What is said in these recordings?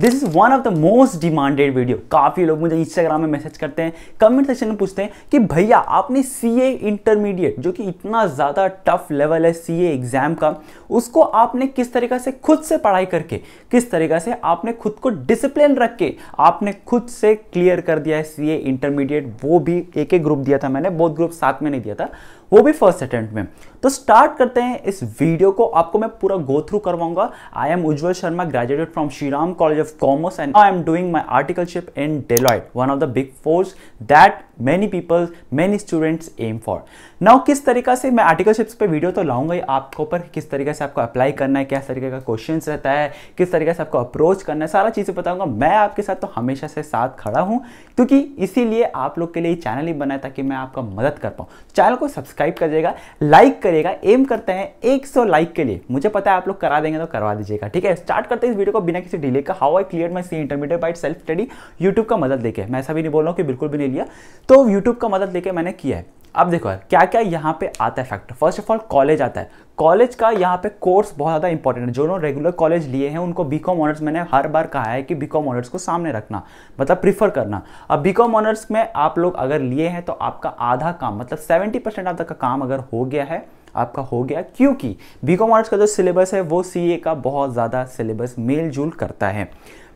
this is one of the most demanded video काफ़ी लोग मुझे इंस्टाग्राम में मैसेज करते हैं कमेंट सेक्शन में पूछते हैं कि भैया आपने सी ए इंटरमीडिएट जो कि इतना ज़्यादा टफ लेवल है सी ए एग्ज़ाम का उसको आपने किस तरीका से खुद से पढ़ाई करके किस तरीका से आपने खुद को डिसिप्लिन रख के आपने खुद से क्लियर कर दिया है सी ए इंटरमीडिएट वो भी एक एक ग्रुप दिया था मैंने बहुत ग्रुप साथ में नहीं दिया था वो भी फर्स्ट अटेम्प्ट में तो स्टार्ट करते हैं इस वीडियो को आपको मैं पूरा गो थ्रू करवाऊंगा I am Ujjwal Sharma graduated from Shriram college of commerce and I am doing my articleship in Deloitte one of the big fours that many people many students am for now किस तरीका से मैं आर्टिकलशिप्स पे वीडियो तो लाऊंगा ही आपको पर किस तरीके से आपको अप्लाई करना है क्या तरीके का क्वेश्चन रहता है किस तरीके से आपको अप्रोच करना है सारा चीज़ें बताऊंगा मैं आपके साथ तो हमेशा से साथ खड़ा हूँ क्योंकि इसीलिए आप लोग के लिए चैनल ही बनाया ताकि मैं आपका मदद कर पाऊँ चैनल को सब्सक्राइब सब्सक्राइब कर देगा लाइक करेगा एम करते हैं 100 लाइक के लिए मुझे पता है आप लोग करा देंगे तो करवा दीजिएगा ठीक है स्टार्ट करते हैं इस वीडियो को बिना किसी डिले का how I clear my C intermediate by self study YouTube का मदद लेके मैं ऐसा भी नहीं बोल रहा हूँ कि बिल्कुल भी नहीं लिया तो यूट्यूब का मदद लेके मैंने किया है अब देखो यार क्या क्या यहाँ पे आता है factor first of all college आता है कॉलेज का यहाँ पे कोर्स बहुत ज़्यादा इंपॉर्टेंट है जो लोग रेगुलर कॉलेज लिए हैं उनको बी कॉम ऑनर्स मैंने हर बार कहा है कि बी कॉम ऑनर्स को सामने रखना मतलब प्रीफर करना अब बी कॉम ऑनर्स में आप लोग अगर लिए हैं तो आपका आधा काम मतलब सेवेंटी परसेंट आधा का काम अगर हो गया है आपका हो गया क्योंकि बी कॉम ऑनर्स का जो सिलेबस है वो सी ए का बहुत ज़्यादा सिलेबस मेल जुल करता है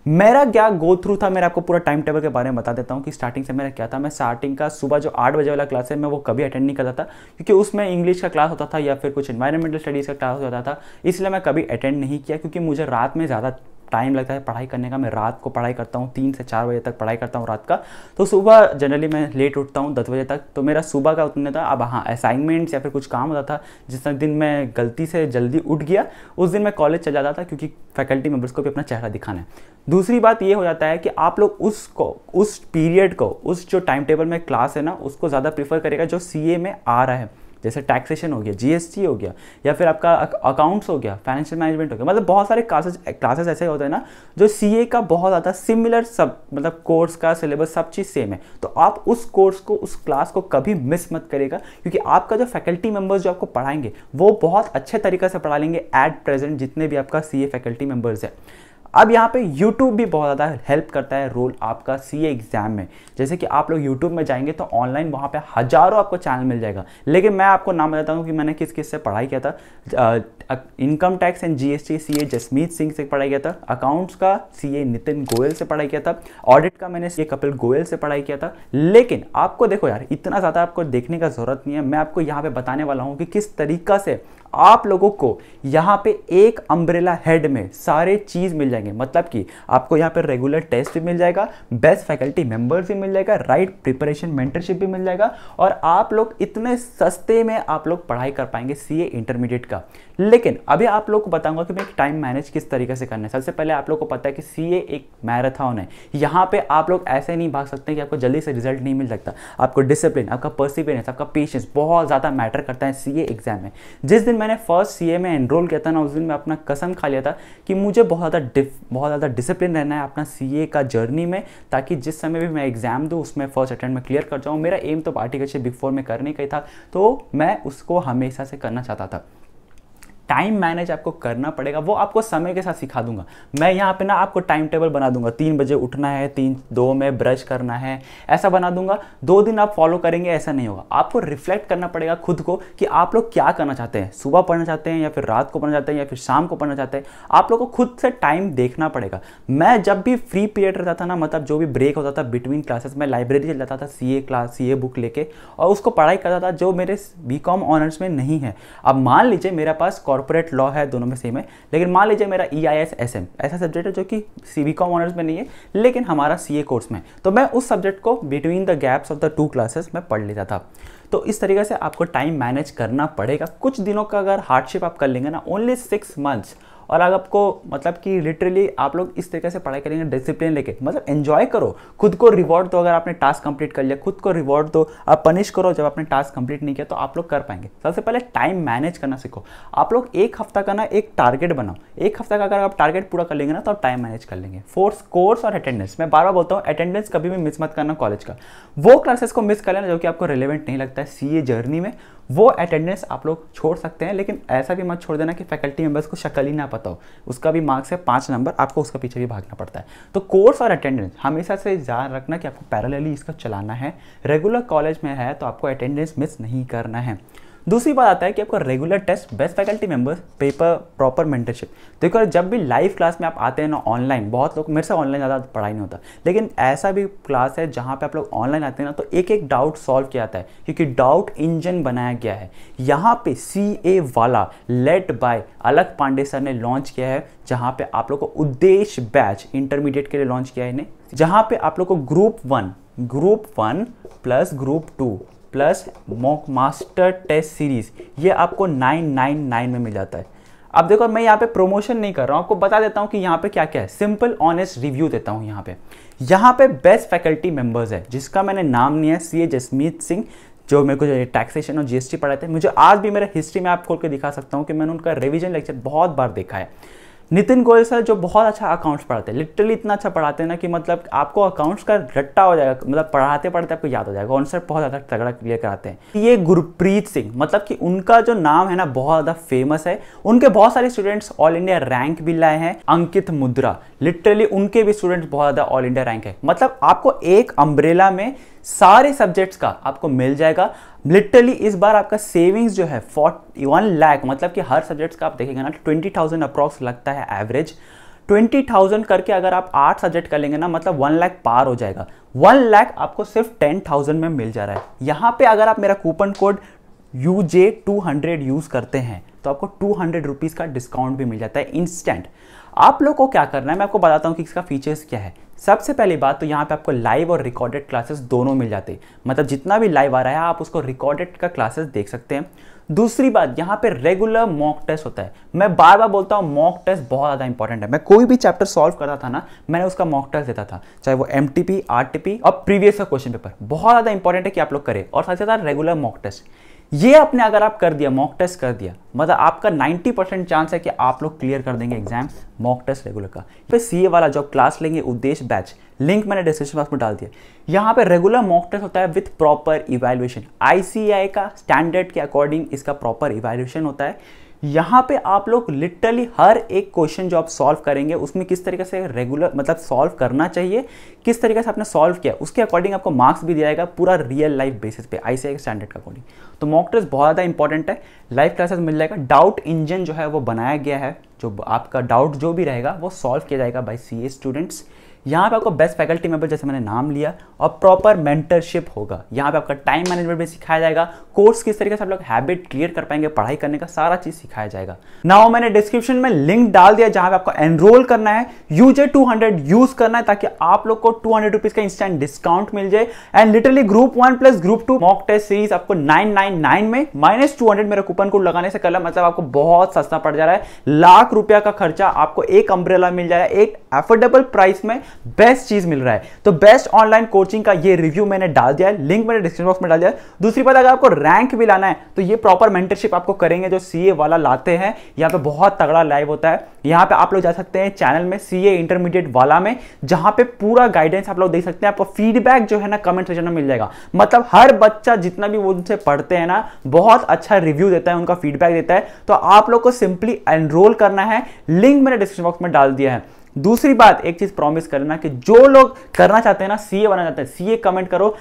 मेरा क्या गो थ्रू था मैं आपको पूरा टाइम टेबल के बारे में बता देता हूँ कि स्टार्टिंग से मेरा क्या था मैं स्टार्टिंग का सुबह जो आठ बजे वाला क्लास है मैं वो कभी अटेंड नहीं करता था क्योंकि उसमें इंग्लिश का क्लास होता था या फिर कुछ इन्वायरमेंटल स्टडीज़ का क्लास होता था इसलिए मैं कभी अटेंड नहीं किया क्योंकि मुझे रात में ज़्यादा टाइम लगता है पढ़ाई करने का मैं रात को पढ़ाई करता हूँ तीन से चार बजे तक पढ़ाई करता हूँ रात का तो सुबह जनरली मैं लेट उठता हूँ दस बजे तक तो मेरा सुबह का उतना था अब हाँ असाइनमेंट्स या फिर कुछ काम होता था जिस दिन मैं गलती से जल्दी उठ गया उस दिन मैं कॉलेज चला जाता था क्योंकि फैकल्टी मेम्बर्स को भी अपना चेहरा दिखाना है दूसरी बात ये हो जाता है कि आप लोग उसको उस पीरियड को उस जो टाइम टेबल में क्लास है ना उसको ज़्यादा प्रीफर करेगा जो सी में आ रहा है जैसे टैक्सेशन हो गया जीएसटी हो गया या फिर आपका अकाउंट्स हो गया फाइनेंशियल मैनेजमेंट हो गया मतलब बहुत सारे क्लासेस क्लासेस ऐसे होते हैं ना जो सीए का बहुत ज़्यादा सिमिलर सब मतलब कोर्स का सिलेबस सब चीज़ सेम है तो आप उस कोर्स को उस क्लास को कभी मिस मत करेगा क्योंकि आपका जो फैकल्टी मेम्बर्स जो आपको पढ़ाएंगे वो बहुत अच्छे तरीके से पढ़ा लेंगे एट प्रेजेंट जितने भी आपका सी फैकल्टी मेम्बर्स है अब यहाँ पे यूट्यूब भी बहुत ज़्यादा हेल्प करता है रोल आपका सी एग्ज़ाम में जैसे कि आप लोग यूट्यूब में जाएंगे तो ऑनलाइन वहाँ पे हज़ारों आपको चैनल मिल जाएगा लेकिन मैं आपको नाम बताता हूँ कि मैंने किस किस से पढ़ाई किया था income tax and G S T C A Jasmeet Singh से पढ़ाई किया था अकाउंट्स का सी ए नितिन गोयल से पढ़ाई किया था ऑडिट का मैंने सी ए कपिल गोयल से पढ़ाई किया था लेकिन आपको देखो यार इतना ज़्यादा आपको देखने का ज़रूरत नहीं है मैं आपको यहाँ पर बताने वाला हूँ कि किस तरीका से आप लोगों को यहाँ पे एक अम्ब्रेला हेड में सारे चीज़ मिल जाएंगे मतलब कि आपको यहाँ पे रेगुलर टेस्ट भी मिल जाएगा बेस्ट फैकल्टी मेंबर्स भी मिल जाएगा राइट प्रिपरेशन मेंटरशिप भी मिल जाएगा और आप लोग इतने सस्ते में आप लोग पढ़ाई कर पाएंगे सी इंटरमीडिएट का लेकिन अभी आप लोग को बताऊंगा कि मैं टाइम मैनेज किस तरीके से करना है सबसे पहले आप लोग को पता है कि सी एक मैराथन है यहाँ पे आप लोग ऐसे नहीं भाग सकते कि आपको जल्दी से रिजल्ट नहीं मिल सकता आपको डिसिप्लिन आपका पर्सिपेरेंस आपका पेशेंस बहुत ज़्यादा मैटर करता है सी एग्जाम में जिस दिन मैंने फर्स्ट सी में एनरोल किया था ना उस दिन मैं अपना कसम खा लिया था कि मुझे बहुत ज़्यादा बहुत ज़्यादा डिसिप्लिन रहना है अपना सी का जर्नी में ताकि जिस समय भी मैं एग्ज़ाम दूँ उसमें फर्स्ट अटेम्प्ट में क्लियर कर जाऊँ मेरा एम तो पार्टी कच्चे बिग फोर में करने का ही था तो मैं उसको हमेशा से करना चाहता था टाइम मैनेज आपको करना पड़ेगा वो आपको समय के साथ सिखा दूंगा मैं यहाँ पे ना आपको टाइम टेबल बना दूंगा तीन बजे उठना है तीन दो में ब्रश करना है ऐसा बना दूंगा दो दिन आप फॉलो करेंगे ऐसा नहीं होगा आपको रिफ्लेक्ट करना पड़ेगा खुद को कि आप लोग क्या करना चाहते हैं सुबह पढ़ना चाहते हैं या फिर रात को पढ़ना चाहते हैं या फिर शाम को पढ़ना चाहते हैं आप लोग को खुद से टाइम देखना पड़ेगा मैं जब भी फ्री पीरियड रहता था ना मतलब जो भी ब्रेक होता था बिटवीन क्लासेस मैं लाइब्रेरी चल जाता था सी क्लास सी बुक लेके और उसको पढ़ाई करता था जो मेरे बी ऑनर्स में नहीं है अब मान लीजिए मेरे पास कॉर्पोरेट लॉ है दोनों में सेम है लेकिन मान लीजिए मेरा ई e आई ऐसा सब्जेक्ट है जो कि सी बी कॉम ऑनर्स में नहीं है लेकिन हमारा सी ए कोर्स में तो मैं उस सब्जेक्ट को between the gaps of the two classes में पढ़ लेता था तो इस तरीके से आपको टाइम मैनेज करना पड़ेगा कुछ दिनों का अगर हार्डशिप आप कर लेंगे ना ओनली सिक्स मंथ्स और अगर आपको मतलब कि लिटरली आप लोग इस तरीके से पढ़ाई करेंगे डिसिप्लिन लेके मतलब एंजॉय करो खुद को रिवॉर्ड दो अगर आपने टास्क कंप्लीट कर लिया खुद को रिवॉर्ड दो आप पनिश करो जब आपने टास्क कंप्लीट नहीं किया तो आप लोग कर पाएंगे सबसे पहले टाइम मैनेज करना सीखो आप लोग एक हफ्ता का ना एक टारगेट बनाओ एक हफ्ता का अगर आप टारगेट पूरा कर लेंगे ना तो आप टाइम मैनेज कर लेंगे फोर्स कोर्स और अटेंडेंस मैं बार बार बोलता हूँ अटेंडेंस कभी भी मिस मत करना कॉलेज का वो क्लासेस को मिस कर लेना जो कि आपको रिलेवेंट नहीं लगता है सी जर्नी में वो अटेंडेंस आप लोग छोड़ सकते हैं लेकिन ऐसा भी मत छोड़ देना कि फैकल्टी मेंबर्स को शक्ल ही ना पता हो उसका भी मार्क्स है पाँच नंबर आपको उसका पीछे भी भागना पड़ता है तो कोर्स और अटेंडेंस हमेशा से ध्यान रखना कि आपको पैरेलली इसका चलाना है रेगुलर कॉलेज में है तो आपको अटेंडेंस मिस नहीं करना है दूसरी बात आता है कि आपका regular test best faculty members paper proper mentorship देखो जब भी लाइव क्लास में आप आते हैं ना ऑनलाइन बहुत लोग मेरे से ऑनलाइन ज़्यादा पढ़ाई नहीं होता लेकिन ऐसा भी क्लास है जहाँ पर आप लोग ऑनलाइन आते हैं ना तो एक एक डाउट सॉल्व किया जाता है क्योंकि डाउट इंजन बनाया गया है यहाँ पे सी ए वाला लेट बाय अलग पांडे सर ने लॉन्च किया है जहाँ पे आप लोग को उद्देश्य बैच इंटरमीडिएट के लिए लॉन्च किया है इन्हें जहाँ पे आप लोग को group one group one plus group two plus mock master test series ये आपको 999 में मिल जाता है अब देखो मैं यहाँ पे प्रमोशन नहीं कर रहा हूँ आपको बता देता हूँ कि यहाँ पे क्या क्या है सिंपल ऑनेस्ट रिव्यू देता हूँ यहाँ पे यहाँ पे बेस्ट फैकल्टी मेंबर्स है जिसका मैंने नाम नहीं है सी ए जसमीत सिंह जो मेरे को टैक्सेशन और जीएसटी पढ़ाते हैं मुझे आज भी मेरे हिस्ट्री में आप खोल के दिखा सकता हूँ कि मैंने उनका रिविजन लेक्चर बहुत बार देखा है नितिन गोयल सर जो बहुत अच्छा अकाउंट्स पढ़ाते हैं लिटरली इतना अच्छा पढ़ाते हैं ना कि मतलब आपको अकाउंट्स का रट्टा हो जाएगा मतलब पढ़ाते पढ़ाते आपको याद हो जाएगा सर बहुत ज़्यादा तगड़ा क्लियर कराते हैं ये गुरप्रीत सिंह मतलब कि उनका जो नाम है ना बहुत ज़्यादा फेमस है उनके बहुत सारे स्टूडेंट्स ऑल इंडिया रैंक भी लाए हैं अंकित मुद्रा लिटरली उनके भी स्टूडेंट्स बहुत ज़्यादा ऑल इंडिया रैंक है मतलब आपको एक अम्ब्रेला में सारे सब्जेक्ट्स का आपको मिल जाएगा लिटरली इस बार आपका सेविंग्स जो है फोर्टी वन लैक मतलब कि हर सब्जेक्ट्स का आप देखेंगे ना ट्वेंटी थाउजेंड अप्रॉक्स लगता है एवरेज ट्वेंटी थाउजेंड करके अगर आप आठ सब्जेक्ट कर लेंगे ना मतलब वन लाख पार हो जाएगा वन लाख आपको सिर्फ टेन थाउजेंड में मिल जा रहा है यहाँ पे अगर आप मेरा coupon code U J two hundred use करते हैं तो आपको टू हंड्रेड रुपीज़ का डिस्काउंट भी मिल जाता है इंस्टेंट आप लोग को क्या करना है मैं आपको बताता हूँ कि इसका फीचर्स क्या है सबसे पहली बात तो यहाँ पे आपको लाइव और रिकॉर्डेड क्लासेस दोनों मिल जाते हैं मतलब जितना भी लाइव आ रहा है आप उसको रिकॉर्डेड का क्लासेस देख सकते हैं दूसरी बात यहाँ पे रेगुलर मॉक टेस्ट होता है मैं बार बार बोलता हूँ मॉक टेस्ट बहुत ज़्यादा इंपॉर्टेंट है मैं कोई भी चैप्टर सॉल्व करता था ना मैंने उसका मॉक टेस्ट देता था चाहे वो एम टी और प्रीवियस का क्वेश्चन पेपर बहुत ज़्यादा इंपॉर्टेंट है कि आप लोग करें और साथ ही साथ रेगुलर मॉक टेस्ट ये आपने अगर आप कर दिया मॉक टेस्ट कर दिया मतलब आपका 90 परसेंट चांस है कि आप लोग क्लियर कर देंगे एग्जाम मॉक टेस्ट रेगुलर का फिर सीए वाला जो क्लास लेंगे उद्देश्य बैच लिंक मैंने डिस्क्रिप्शन बॉक्स में डाल दिया यहाँ पे रेगुलर मॉक टेस्ट होता है विथ प्रॉपर इवेल्युएशन आईसीआई का स्टैंडर्ड के अकॉर्डिंग इसका प्रॉपर इवेल्युएशन होता है यहाँ पे आप लोग लिटरली हर एक क्वेश्चन जो आप सॉल्व करेंगे उसमें किस तरीके से रेगुलर मतलब सॉल्व करना चाहिए किस तरीके से आपने सॉल्व किया उसके अकॉर्डिंग आपको मार्क्स भी दिया जाएगा पूरा रियल लाइफ बेसिस पे आई स्टैंडर्ड का अकॉर्डिंग तो मॉक टेस्ट बहुत ज़्यादा इंपॉर्टेंट है लाइव क्लासेस मिल जाएगा डाउट इंजन जो है वो बनाया गया है जो आपका डाउट जो भी रहेगा वो सॉल्व किया जाएगा बाई सी स्टूडेंट्स यहाँ पे आपको बेस्ट फैकल्टी मेंबर जैसे मैंने नाम लिया और प्रॉपर मेंटरशिप होगा यहाँ पे आपका टाइम मैनेजमेंट भी सिखाया जाएगा कोर्स किस तरीके से आप लोग हैबिट क्रिएट कर पाएंगे पढ़ाई करने का सारा चीज सिखाया जाएगा नाउ मैंने डिस्क्रिप्शन में लिंक डाल दिया जहाँ पे आपको एनरोल करना है यूजे टू यूज करना है ताकि आप लोग को टू हंड्रेड का इंस्टेंट डिस्काउंट मिल जाए and literally group one plus group two mock test series आपको नाइन में माइनस टू मेरा कूपन कोड लगाने से कला मतलब आपको बहुत सस्ता पड़ जा रहा है लाख रुपया का खर्चा आपको एक अम्ब्रेला मिल जाएगा एक एफोर्डेबल प्राइस में बेस्ट चीज मिल रहा है तो बेस्ट ऑनलाइन कोचिंग का ये रिव्यू मैंने डाल दिया है लिंक मैंने डिस्क्रिप्शन बॉक्स में डाल दिया है दूसरी बात अगर आपको रैंक भी लाना है तो ये प्रॉपर मेंटरशिप आपको करेंगे जो सी वाला लाते हैं यहाँ पे बहुत तगड़ा लाइव होता है यहाँ पे आप लोग जा सकते हैं चैनल में सी इंटरमीडिएट वाला में जहाँ पे पूरा गाइडेंस आप लोग दे सकते हैं आपको फीडबैक जो है ना कमेंट सेक्शन में मिल जाएगा मतलब हर बच्चा जितना भी वो उनसे पढ़ते हैं ना बहुत अच्छा रिव्यू देता है उनका फीडबैक देता है तो आप लोग को सिंपली एनरोल करना है लिंक मैंने डिस्क्रिप्शन बॉक्स में डाल दिया है दूसरी बात एक चीज प्रॉमिस करना कि जो लोग करना चाहते हैं ना सीए बनना चाहते हैं सीए कमेंट करो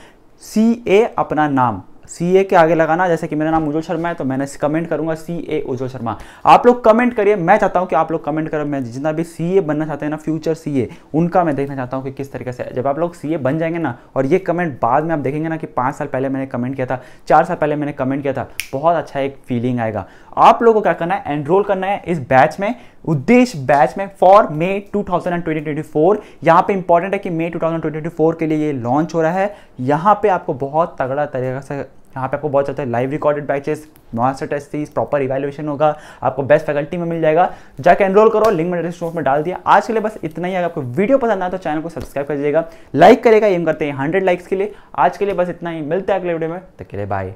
सीए अपना नाम सी ए के आगे लगाना जैसे कि मेरा नाम उज्जवल शर्मा है तो मैंने कमेंट करूंगा सी ए उज्जवल शर्मा आप लोग कमेंट करिए मैं चाहता हूं कि आप लोग कमेंट करो मैं जितना भी सी ए बनना चाहते हैं ना फ्यूचर सी ए उनका मैं देखना चाहता हूं कि किस तरीके से जब आप लोग सी ए बन जाएंगे ना और ये कमेंट बाद में आप देखेंगे ना कि पाँच साल पहले मैंने कमेंट किया था चार साल पहले मैंने कमेंट किया था बहुत अच्छा एक फीलिंग आएगा आप लोग को क्या करना है एनरोल करना है इस बैच में उद्देश्य बैच में फॉर मे 2024 यहाँ पे इंपॉर्टेंट है कि मे 2024 के लिए ये लॉन्च हो रहा है यहाँ पे आपको बहुत तगड़ा तरीका से यहाँ पे आपको बहुत ज़्यादा live recorded batches master test थी प्रॉपर इवेल्युएशन होगा आपको बेस्ट फैकल्टी में मिल जाएगा जाके एनरोल करो लिंक मैंने डिस्क्रिप्शन में डाल दिया आज के लिए बस इतना ही अगर आपको वीडियो पसंद आया तो चैनल को सब्सक्राइब कर दीजिएगा लाइक करेगा एम करते हैं हंड्रेड लाइक्स के लिए आज के लिए बस इतना ही मिलते हैं अगले वीडियो में तो के लिए बाय